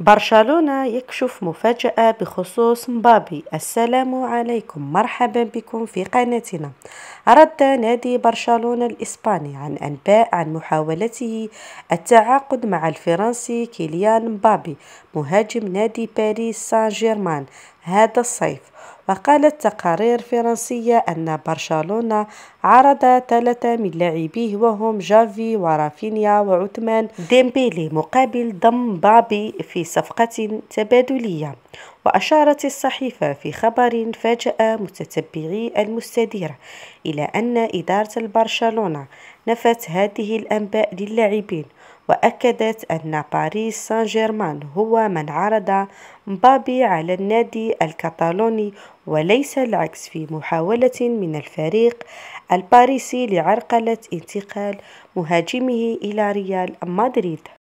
برشلونة يكشف مفاجأة بخصوص مبابي السلام عليكم مرحبا بكم في قناتنا رد نادي برشلونة الإسباني عن أنباء عن محاولته التعاقد مع الفرنسي كيليان مبابي مهاجم نادي باريس سان جيرمان هذا الصيف وقالت تقارير فرنسية أن برشلونة عرض ثلاثة من لاعبيه وهم جافي ورافينيا وعثمان ديمبيلي مقابل ضم بابي في صفقة تبادلية وأشارت الصحيفة في خبر فاجأ متتبعي المستديرة إلى أن إدارة البرشلونة نفت هذه الأنباء للاعبين وأكدت أن باريس سان جيرمان هو من عرض مبابي على النادي الكتالوني وليس العكس في محاولة من الفريق الباريسي لعرقلة انتقال مهاجمه إلى ريال مدريد